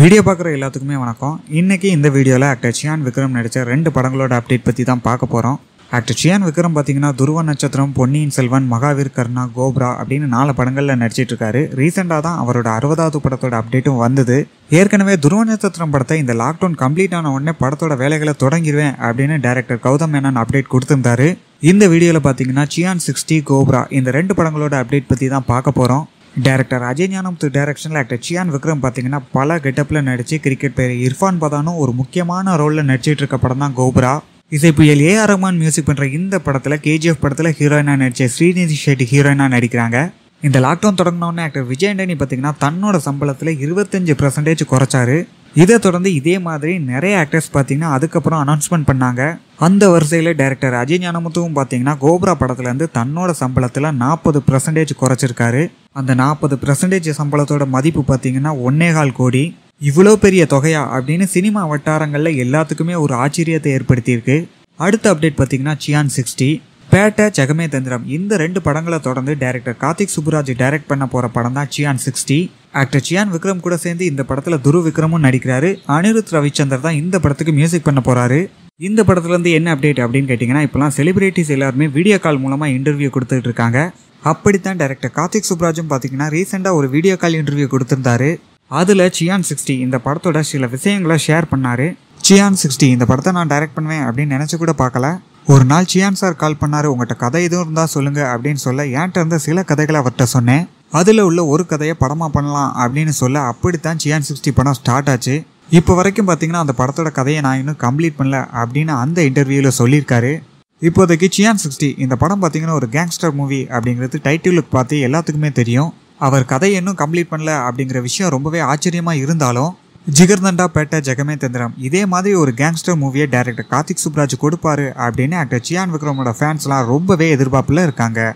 video பார்க்குற எல்லாத்துக்குமே வணக்கம் இன்றைக்கி இந்த வீடியோவில் ஆக்டர் சியான் விக்ரம் நடித்த ரெண்டு படங்களோட அப்டேட் பற்றி தான் பார்க்க போகிறோம் ஆக்டர் சியான் விக்ரம் பார்த்தீங்கன்னா துருவ நட்சத்திரம் பொன்னியின் செல்வன் மகாவீர் கர்ணா கோப்ரா அப்படின்னு நாலு படங்களில் நடிச்சிட்டு இருக்காரு ரீசெண்டாக தான் அவரோட அறுபதாவது படத்தோட அப்டேட்டும் வந்தது ஏற்கனவே துருவ நட்சத்திரம் படத்தை இந்த லாக்டவுன் கம்ப்ளீட் ஆன உடனே படத்தோட வேலைகளை தொடங்கிடுவேன் அப்படின்னு டேரக்டர் கௌதம் மேனன் அப்டேட் கொடுத்துருந்தாரு இந்த வீடியோவில் பார்த்தீங்கன்னா சியான் சிக்ஸ்டி கோப்ரா இந்த ரெண்டு படங்களோட அப்டேட் பற்றி தான் பார்க்க போகிறோம் டேரக்டர் அஜய் ஞானம் டேரக்ஷனில் ஆக்டர் சியான் விக்ரம் பார்த்தீங்கன்னா பல கெட்டப்பில் நடித்து கிரிக்கெட் பேர் இர்ஃபான் பதானும் ஒரு முக்கியமான ரோலில் நடிச்சிட்டு இருக்க படம் தான் கோபுரா இசை புயல் ஏ ஆர் ரஹ்மான் மியூசிக் பண்ணுற இந்த படத்தில் கேஜிஎஃப் படத்தில் ஹீரோயினாக நடித்த ஸ்ரீநிதி ஷெட்டி ஹீரோயினாக நடிக்கிறாங்க இந்த லாக்டவுன் தொடங்கினோடனே ஆக்டர் விஜய் ஆண்டனி பார்த்தீங்கன்னா தன்னோட சம்பளத்தில் இருபத்தஞ்சு பர்சன்டேஜ் குறைச்சாரு இதை தொடர்ந்து இதே மாதிரி நிறைய ஆக்டர்ஸ் பார்த்தீங்கன்னா அதுக்கப்புறம் அனௌன்ஸ்மெண்ட் பண்ணாங்க அந்த வரிசையில் டைரக்டர் அஜய் ஞானமுத்துவும் பார்த்தீங்கன்னா கோப்ரா படத்துலேருந்து தன்னோட சம்பளத்தில் நாற்பது பர்சன்டேஜ் குறைச்சிருக்காரு அந்த நாற்பது பர்சன்டேஜ் சம்பளத்தோட மதிப்பு பார்த்தீங்கன்னா ஒன்னேகால் கோடி இவ்வளோ பெரிய தொகையா அப்படின்னு சினிமா வட்டாரங்களில் எல்லாத்துக்குமே ஒரு ஆச்சரியத்தை ஏற்படுத்தியிருக்கு அடுத்த அப்டேட் பார்த்தீங்கன்னா சியான் சிக்ஸ்டி பேட்டை ஜெகமே தந்திரம் இந்த ரெண்டு படங்களை தொடர்ந்து டைரக்டர் கார்த்திக் சுப்புராஜ் டைரக்ட் பண்ண போகிற படம் தான் சியான் சிக்ஸ்டி ஆக்டர் சியான் விக்ரம் கூட சேர்ந்து இந்த படத்தில் துரு விக்ரமும் நடிக்கிறாரு அனிருத் ரவிச்சந்தர் தான் இந்த படத்துக்கு மியூசிக் பண்ண போகிறாரு இந்த படத்துலேருந்து என்ன அப்டேட் அப்படின்னு கேட்டிங்கன்னா இப்போலாம் செலிபிரிட்டிஸ் எல்லாருமே வீடியோ கால் மூலமாக இன்டர்வியூ கொடுத்துட்டு இருக்காங்க அப்படித்தான் டேரக்டர் கார்த்திக் சுப்ராஜும் பார்த்தீங்கன்னா ரீசெண்டாக ஒரு வீடியோ கால் இன்டர்வியூ கொடுத்துருந்தாரு அதில் சியான் சிக்ஸ்டி இந்த படத்தோட சில விஷயங்களை ஷேர் பண்ணார் சியான் சிக்ஸ்டி இந்த படத்தை நான் டைரக்ட் பண்ணுவேன் அப்படின்னு நினச்சி கூட பார்க்கல ஒரு நாள் சியான் சார் கால் பண்ணார் உங்கள்கிட்ட கதை எதுவும் இருந்தால் சொல்லுங்கள் அப்படின்னு சொல்ல என்கிட்ட இருந்த சில கதைகளை அவர்கிட்ட சொன்னேன் அதில் உள்ள ஒரு கதையை படமாக பண்ணலாம் அப்படின்னு சொல்ல அப்படித்தான் சியான் சிக்ஸ்டி படம் ஸ்டார்ட் ஆச்சு இப்போ வரைக்கும் பார்த்தீங்கன்னா அந்த படத்தோட கதையை நான் இன்னும் கம்ப்ளீட் பண்ணல அப்படின்னு அந்த இன்டர்வியூவில் சொல்லியிருக்காரு இப்போதைக்கு சியான் சிக்ஸ்டி இந்த படம் பார்த்தீங்கன்னா ஒரு கேங்ஸ்டர் மூவி அப்படிங்கிறது டைட்டிலுக்கு பார்த்து எல்லாத்துக்குமே தெரியும் அவர் கதையை இன்னும் கம்ப்ளீட் பண்ணல அப்படிங்கிற விஷயம் ரொம்பவே ஆச்சரியமாக இருந்தாலும் ஜிகர்தண்டா பேட்ட ஜெகமே தந்திரம் இதே மாதிரி ஒரு கேங்ஸ்டர் மூவியை டேரக்டர் கார்த்திக் சுப்ராஜ் கொடுப்பாரு அப்படின்னு ஆக்டர் சியான் விக்ரமோட ஃபேன்ஸ்லாம் ரொம்பவே எதிர்பார்ப்பில் இருக்காங்க